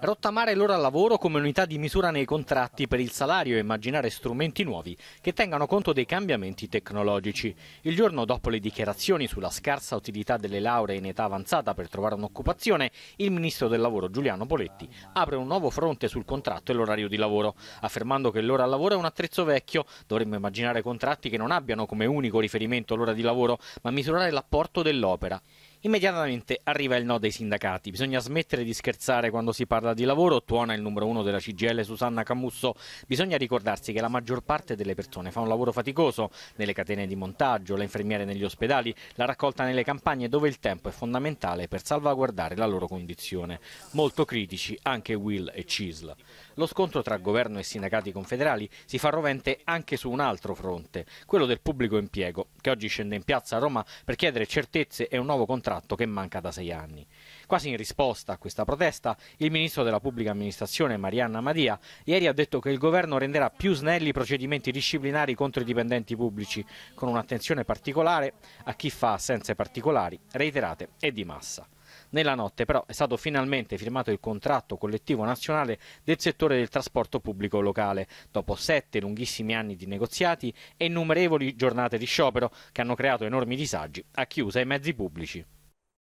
Rottamare l'ora al lavoro come unità di misura nei contratti per il salario e immaginare strumenti nuovi che tengano conto dei cambiamenti tecnologici. Il giorno dopo le dichiarazioni sulla scarsa utilità delle lauree in età avanzata per trovare un'occupazione, il ministro del lavoro Giuliano Poletti apre un nuovo fronte sul contratto e l'orario di lavoro, affermando che l'ora al lavoro è un attrezzo vecchio, dovremmo immaginare contratti che non abbiano come unico riferimento l'ora di lavoro, ma misurare l'apporto dell'opera. Immediatamente arriva il no dei sindacati. Bisogna smettere di scherzare quando si parla di lavoro, tuona il numero uno della CGL Susanna Camusso. Bisogna ricordarsi che la maggior parte delle persone fa un lavoro faticoso nelle catene di montaggio, le infermiere negli ospedali, la raccolta nelle campagne dove il tempo è fondamentale per salvaguardare la loro condizione. Molto critici anche Will e Cisl. Lo scontro tra governo e sindacati confederali si fa rovente anche su un altro fronte, quello del pubblico impiego, che oggi scende in piazza a Roma per chiedere certezze e un nuovo contratto contratto che manca da sei anni. Quasi in risposta a questa protesta, il ministro della pubblica amministrazione Marianna Madia ieri ha detto che il governo renderà più snelli i procedimenti disciplinari contro i dipendenti pubblici, con un'attenzione particolare a chi fa assenze particolari, reiterate e di massa. Nella notte però è stato finalmente firmato il contratto collettivo nazionale del settore del trasporto pubblico locale, dopo sette lunghissimi anni di negoziati e innumerevoli giornate di sciopero che hanno creato enormi disagi a chi usa i mezzi pubblici.